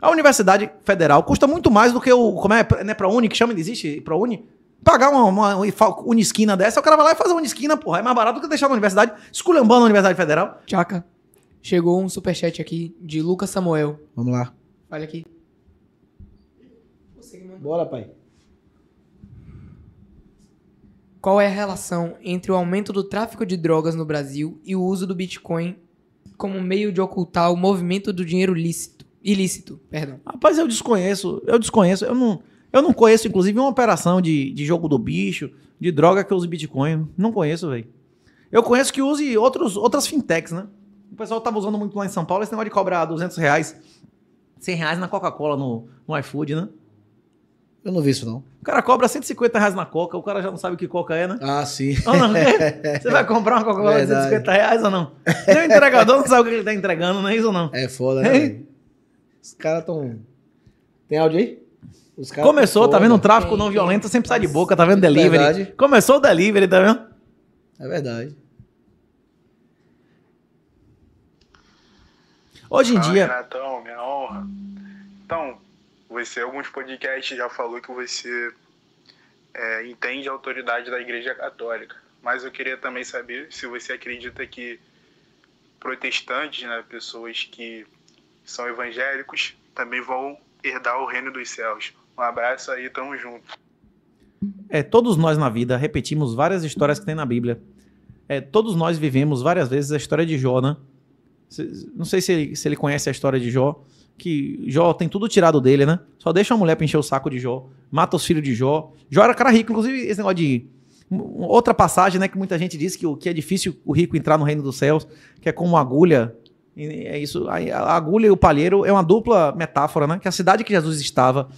A Universidade Federal custa muito mais do que o. Como é? Não né, pra Uni que chama? Existe? Pra Uni? Pagar uma, uma, uma unisquina dessa, o cara vai lá e faz uma unisquina, porra. É mais barato do que deixar na universidade, esculhambando a Universidade Federal. Tchaca, chegou um superchat aqui de Lucas Samuel. Vamos lá. Olha aqui. Bora, pai. Qual é a relação entre o aumento do tráfico de drogas no Brasil e o uso do Bitcoin como meio de ocultar o movimento do dinheiro lícito? Ilícito, perdão. Rapaz, eu desconheço, eu desconheço, eu não, eu não conheço, inclusive, uma operação de, de jogo do bicho, de droga que use Bitcoin. Não conheço, velho. Eu conheço que use outros, outras fintechs, né? O pessoal tava usando muito lá em São Paulo esse negócio de cobrar 200 reais, 100 reais na Coca-Cola no, no iFood, né? Eu não vi isso, não. O cara cobra 150 reais na Coca, o cara já não sabe o que Coca é, né? Ah, sim. Ou não? Né? Você vai comprar uma Coca-Cola de 150 reais ou não? Nem o entregador não sabe o que ele tá entregando, não é isso ou não? É foda, né? Os caras tão. Tem áudio aí? Começou, tá vendo? Um tráfico não violento sempre sai de boca, tá vendo? É delivery. Verdade. Começou o delivery, tá vendo? É verdade. Hoje em Fala, dia. Renatão, minha honra. Então, você, alguns podcasts já falou que você é, entende a autoridade da Igreja Católica. Mas eu queria também saber se você acredita que protestantes, né, pessoas que que são evangélicos, também vão herdar o reino dos céus. Um abraço aí, tamo junto. É, todos nós na vida repetimos várias histórias que tem na Bíblia. É, todos nós vivemos várias vezes a história de Jó, né? Não sei se ele, se ele conhece a história de Jó, que Jó tem tudo tirado dele, né? Só deixa a mulher encher o saco de Jó, mata os filhos de Jó. Jó era cara rico, inclusive esse negócio de. Outra passagem, né, que muita gente diz que, que é difícil o rico entrar no reino dos céus, que é como uma agulha é isso. A agulha e o palheiro é uma dupla metáfora, né? Que a cidade que Jesus estava,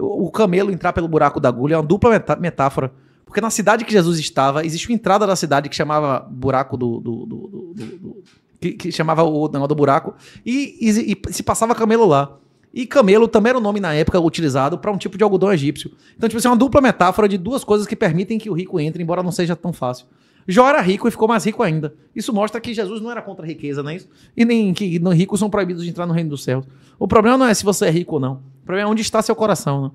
o camelo entrar pelo buraco da agulha é uma dupla metáfora. Porque na cidade que Jesus estava, existe uma entrada da cidade que chamava buraco do. do, do, do que, que, chamava o negócio do buraco. E, e, e se passava camelo lá. E camelo também era o um nome na época utilizado para um tipo de algodão egípcio. Então, tipo, isso é uma dupla metáfora de duas coisas que permitem que o rico entre, embora não seja tão fácil. Jó era rico e ficou mais rico ainda. Isso mostra que Jesus não era contra a riqueza, não é isso? E nem que não, ricos são proibidos de entrar no reino dos céus. O problema não é se você é rico ou não. O problema é onde está seu coração. Né?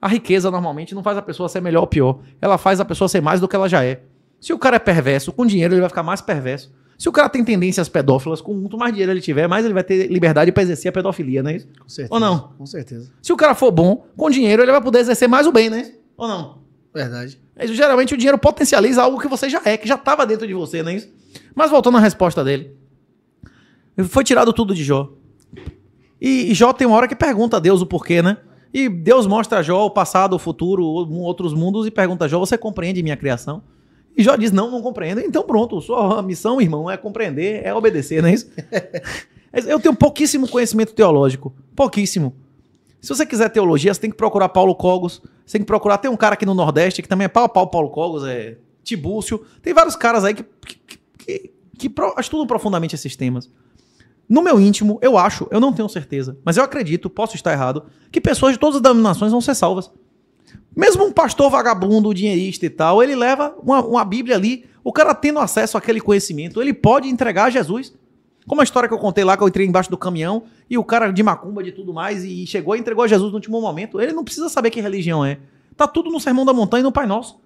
A riqueza normalmente não faz a pessoa ser melhor ou pior. Ela faz a pessoa ser mais do que ela já é. Se o cara é perverso, com dinheiro ele vai ficar mais perverso. Se o cara tem tendências pedófilas, quanto mais dinheiro ele tiver, mais ele vai ter liberdade para exercer a pedofilia, não é isso? Com certeza. Ou não? Com certeza. Se o cara for bom, com dinheiro ele vai poder exercer mais o bem, né? Ou não? Verdade. Mas, é geralmente o dinheiro potencializa algo que você já é, que já estava dentro de você, não é isso? Mas voltando à resposta dele. Foi tirado tudo de Jó. E, Jó tem uma hora que pergunta a Deus o porquê, né? E Deus mostra a Jó o passado, o futuro, outros mundos e pergunta a Jó: Você compreende minha criação? E Jó diz: Não, não compreendo. Então pronto, sua missão, irmão, é compreender, é obedecer, não é isso? Eu tenho pouquíssimo conhecimento teológico. Pouquíssimo. Se você quiser teologia, você tem que procurar Paulo Cogos, você tem que procurar. Tem um cara aqui no Nordeste que também é pau a pau, Paulo Cogos, é Tibúcio. Tem vários caras aí que, que, que, que estudam profundamente esses temas. No meu íntimo, eu acho, eu não tenho certeza, mas eu acredito, posso estar errado, que pessoas de todas as denominações vão ser salvas. Mesmo um pastor vagabundo, dinheirista e tal, ele leva uma, uma Bíblia ali, o cara tendo acesso àquele conhecimento, ele pode entregar a Jesus. Como a história que eu contei lá, que eu entrei embaixo do caminhão e o cara de macumba de tudo mais, e chegou e entregou a Jesus no último momento. Ele não precisa saber que religião é. Tá tudo no Sermão da Montanha e no Pai Nosso.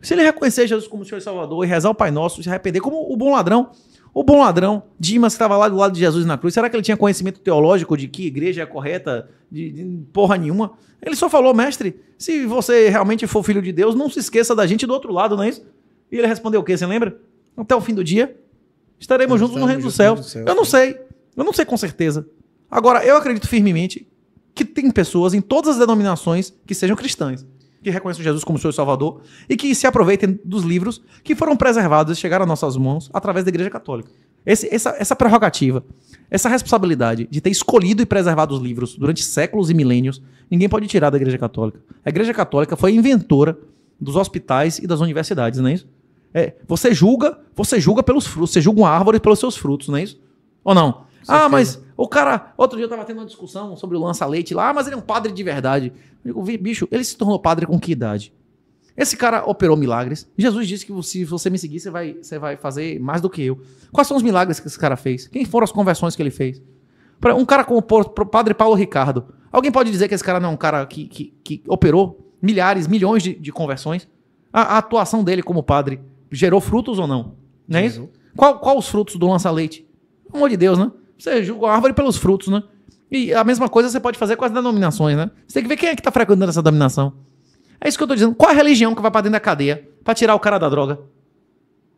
Se ele reconhecer Jesus como Senhor e Salvador e rezar o Pai Nosso, se arrepender, como o bom ladrão. O bom ladrão, Dimas, que estava lá do lado de Jesus na cruz, será que ele tinha conhecimento teológico de que igreja é correta? De, de porra nenhuma. Ele só falou, mestre, se você realmente for filho de Deus, não se esqueça da gente do outro lado, não é isso? E ele respondeu o quê? Você lembra? Até o fim do dia, estaremos, juntos no reino do céu. Eu não sei. Eu não sei com certeza. Agora, eu acredito firmemente que tem pessoas em todas as denominações que sejam cristãs, que reconheçam Jesus como seu Salvador e que se aproveitem dos livros que foram preservados e chegaram às nossas mãos através da Igreja Católica. Esse, essa, essa prerrogativa, essa responsabilidade de ter escolhido e preservado os livros durante séculos e milênios, ninguém pode tirar da Igreja Católica. A Igreja Católica foi a inventora dos hospitais e das universidades, não é isso? É, você julga, você julga pelos frutos, você julga uma árvore pelos seus frutos, não é isso? Ou não? Ah, mas o cara, outro dia eu tava tendo uma discussão sobre o lança-leite lá, ah, mas ele é um padre de verdade. Eu digo, bicho, ele se tornou padre com que idade? Esse cara operou milagres. Jesus disse que se você me seguir, você vai, você vai fazer mais do que eu. Quais são os milagres que esse cara fez? Quem foram as conversões que ele fez? Pra um cara como o padre Paulo Ricardo. Alguém pode dizer que esse cara não é um cara que, que, que operou milhares, milhões de, de conversões? A, a, atuação dele como padre gerou frutos ou não? Né? Qual, qual os frutos do lança-leite? Pelo amor de Deus, né? Você julga a árvore pelos frutos, né? E a mesma coisa você pode fazer com as denominações, né? Você tem que ver quem é que tá frequentando essa dominação. É isso que eu tô dizendo. Qual a religião que vai pra dentro da cadeia pra tirar o cara da droga?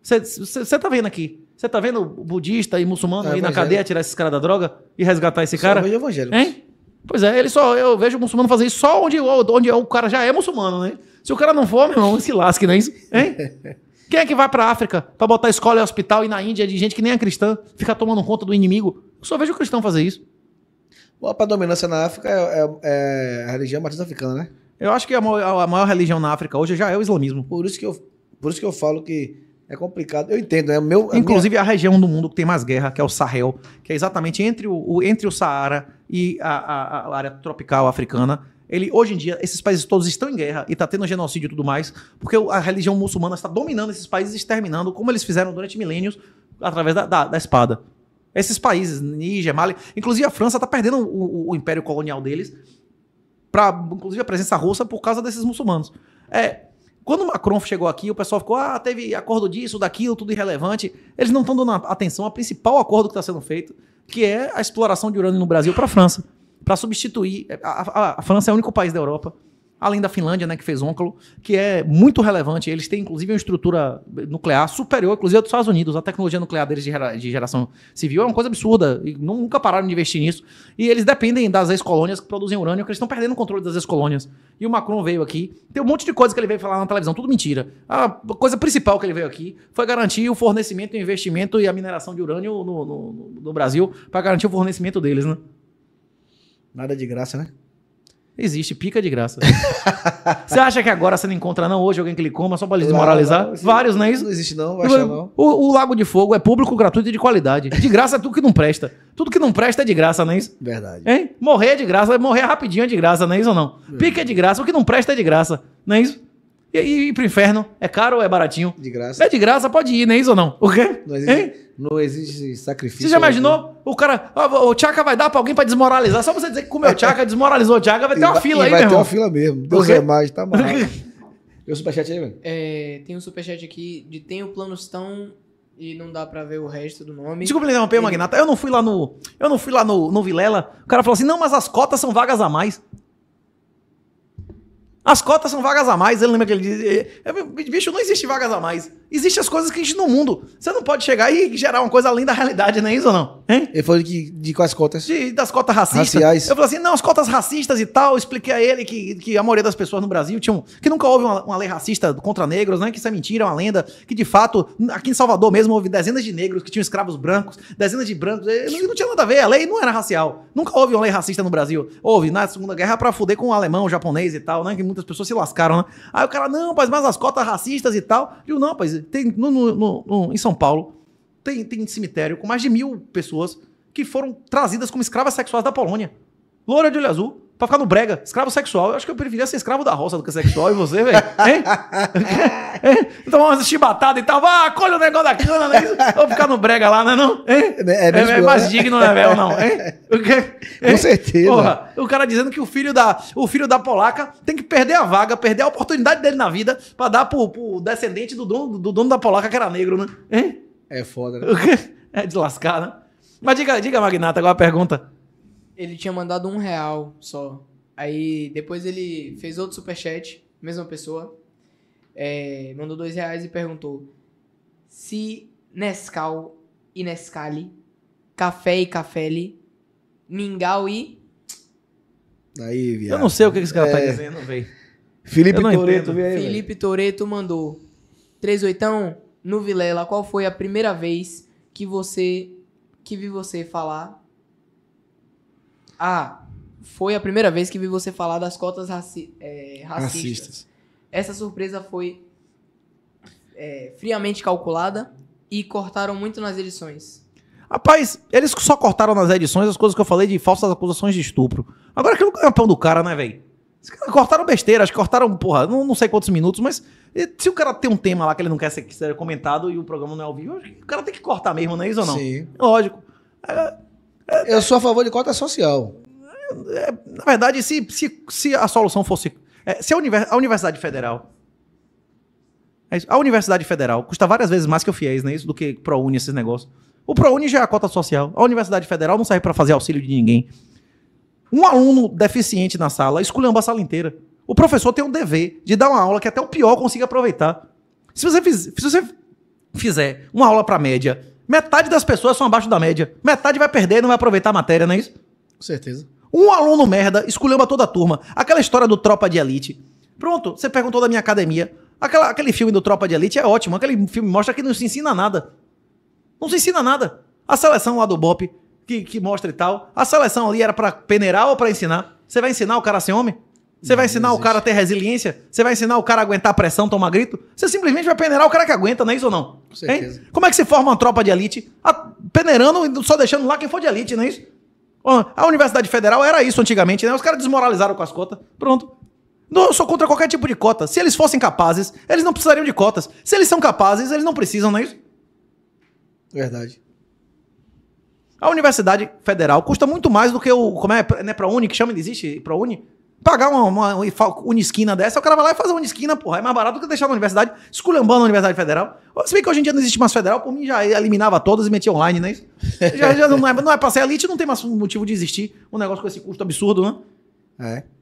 Você tá vendo aqui? Você tá vendo budista e muçulmano é, ir na cadeia tirar esse cara da droga e resgatar esse cara? Só evangélicos. Hein? Pois é, ele só, eu vejo o muçulmano fazer isso só onde, onde o cara já é muçulmano, né? Se o cara não for, meu irmão, se lasque, não é isso? Hein? Quem é que vai pra África pra botar escola e hospital e na Índia de gente que nem é cristã, ficar tomando conta do inimigo? Eu só vejo o cristão fazer isso. a predominância na África é, é, é a religião batista africana, né? Eu acho que a maior, a maior, religião na África hoje já é o islamismo. Por isso que eu, por isso que eu falo que é complicado. Eu entendo, É O meu, a Inclusive minha... a região do mundo que tem mais guerra, que é o Sahel, que é exatamente entre o, o entre o Saara e a, a, a, área tropical africana. Ele, hoje em dia, esses países todos estão em guerra e está tendo genocídio e tudo mais, porque a religião muçulmana está dominando esses países, exterminando, como eles fizeram durante milênios, através da, da, da espada. Esses países, Níger, Mali. Inclusive a França está perdendo o, o, império colonial deles, pra, inclusive a presença russa, por causa desses muçulmanos. É, quando Macron chegou aqui, o pessoal ficou: ah, teve acordo disso, daquilo, tudo irrelevante. Eles não estão dando atenção ao principal acordo que está sendo feito, que é a exploração de urânio no Brasil para a França, para substituir. A, a, a França é o único país da Europa além da Finlândia, né, que fez Oncolo, que é muito relevante. Eles têm, inclusive, uma estrutura nuclear superior, inclusive, aos Estados Unidos. A tecnologia nuclear deles de, gera, de geração civil é uma coisa absurda. E nunca pararam de investir nisso. E eles dependem das ex-colônias que produzem urânio, que eles estão perdendo o controle das ex-colônias. E o Macron veio aqui. Tem um monte de coisa que ele veio falar na televisão, tudo mentira. A coisa principal que ele veio aqui foi garantir o fornecimento, o investimento e a mineração de urânio no, no, no Brasil, para garantir o fornecimento deles, né? Nada de graça, né? Existe, pica de graça. você acha que agora você não encontra, não, hoje, alguém que ele coma só pra lhe desmoralizar? Não, não, Vários, não é isso? Não existe, não, vai achar, não. O, o, Lago de Fogo é público, gratuito e de qualidade. De graça é tudo que não presta. Tudo que não presta é de graça, não é isso? Verdade. Hein? Morrer é de graça, morrer rapidinho é de graça, não é isso ou não? É. Pica é de graça, o que não presta é de graça, não é isso? E aí, ir pro inferno, é caro ou é baratinho? De graça. É de graça, pode ir, né? isso ou não? O quê? Não existe, não existe sacrifício. Você já imaginou? Algum. O cara, o Tchaka vai dar pra alguém pra desmoralizar. Só você dizer que comeu Tchaka, desmoralizou o Tchaka, vai ter uma fila aí, vai Vai ter uma fila mesmo. Deus é mais, tá mal. tem um superchat aí, velho? É, tem um superchat aqui de tem o plano tão e não dá para ver o resto do nome. Desculpa me interromper, Magnata. Eu não fui lá no. Eu não fui lá no, no Vilela. O cara falou assim: não, mas as cotas são vagas a mais. As cotas são vagas a mais. Ele lembra que ele diz. Eh, eh, bicho, não existe vagas a mais. Existem as coisas que gente no mundo. Você não pode chegar e gerar uma coisa além da realidade, não é isso ou não? Hein? Ele falou de, de quais cotas? De, das cotas racistas. Raciais. Eu falei assim, não, as cotas racistas e tal. Eu expliquei a ele que, que a maioria das pessoas no Brasil tinham... Que nunca houve uma, uma lei racista contra negros, né? Que isso é mentira, é uma lenda. Que, de fato, aqui em Salvador mesmo houve dezenas de negros que tinham escravos brancos, dezenas de brancos. Eh, não, não tinha nada a ver, a lei não era racial. Nunca houve uma lei racista no Brasil. Houve na Segunda Guerra pra fuder com o alemão, o japonês e tal, né? Que muitas pessoas se lascaram, né? Aí o cara, não, mas, mas as cotas racistas e tal. Eu, não, pois tem, no, no, no, em São Paulo, tem, tem cemitério com mais de mil pessoas que foram trazidas como escravas sexuais da Polônia. Loura de olho azul pra ficar no brega, escravo sexual. Eu acho que eu preferia ser escravo da roça do que sexual. E você, velho? Hein? hein? Tomar então umas chibatadas e tal. Ah, colhe o negócio da cana, né? Vou ficar no brega lá, não é não? Hein? É, né, é, é, é mais né? digno, né, velho? Não, hein? Com certeza. Porra, o cara dizendo que o filho, da, o filho da polaca tem que perder a vaga, perder a oportunidade dele na vida pra dar pro, pro descendente do dono, do dono da polaca que era negro, né? Hein? É foda, né? É de lascar, né? Mas diga, diga, Magnata, agora a pergunta ele tinha mandado um real só. Aí depois ele fez outro superchat, mesma pessoa. É, mandou dois reais e perguntou se Nescau e Nescali, café e cafeli, mingau e. Aí, viado. Eu não sei o que esse cara tá é... tá dizendo, velho. Felipe Toreto, Felipe Toreto mandou. Três oitão, no Vilela, qual foi a primeira vez que você. que vi você falar ah, foi a primeira vez que vi você falar das cotas raci é, racistas. racistas. Essa surpresa foi é, friamente calculada e cortaram muito nas edições. Rapaz, eles só cortaram nas edições as coisas que eu falei de falsas acusações de estupro. Agora que é o pão do cara, né, velho? Cortaram besteira, acho que cortaram, porra, não, não sei quantos minutos, mas se o cara tem um tema lá que ele não quer ser, comentado e o programa não é ao vivo, o cara tem que cortar mesmo, não é isso ou não? Sim. Lógico. É, eu sou a favor de cota social. É, na verdade, se, se, se a solução fosse. É, se a, univers, a Universidade Federal. É isso, a Universidade Federal custa várias vezes mais que o FIES, não é isso? Do que ProUni, esses negócios. O ProUni já é a cota social. A Universidade Federal não serve para fazer auxílio de ninguém. Um aluno deficiente na sala esculhamba a sala inteira. O professor tem um dever de dar uma aula que até o pior consiga aproveitar. Se você, fiz, se você fizer uma aula para média Metade das pessoas são abaixo da média. Metade vai perder e não vai aproveitar a matéria, não é isso? Com certeza. Um aluno merda esculhamba toda a turma. Aquela história do Tropa de Elite. Pronto, você perguntou da minha academia. Aquela, aquele filme do Tropa de Elite é ótimo. Aquele filme mostra que não se ensina nada. Não se ensina nada. A seleção lá do Bop, que, que mostra e tal. A seleção ali era para peneirar ou para ensinar? Você vai ensinar o cara a ser homem? Você vai ensinar existe. o cara a ter resiliência? Você vai ensinar o cara a aguentar pressão, tomar grito? Você simplesmente vai peneirar o cara que aguenta, não é isso ou não? Com certeza. Hein? Como é que se forma uma tropa de elite? A, peneirando e só deixando lá quem for de elite, não é isso? A Universidade Federal era isso antigamente, né? Os caras desmoralizaram com as cotas. Pronto. Não, eu sou contra qualquer tipo de cota. Se eles fossem capazes, eles não precisariam de cotas. Se eles são capazes, eles não precisam, não é isso? Verdade. A Universidade Federal custa muito mais do que o. Como é? Não é ProUni que chama? Ainda existe? ProUni? pagar uma, uma, uma unisquina dessa, o cara vai lá e faz uma unisquina, porra. É mais barato do que deixar na universidade, esculhambando a Universidade Federal. Se bem que hoje em dia não existe mais federal, por mim já eliminava todas e metia online, né? Já, já não, é, não é pra ser elite, não tem mais motivo de existir um negócio com esse custo absurdo, né? É.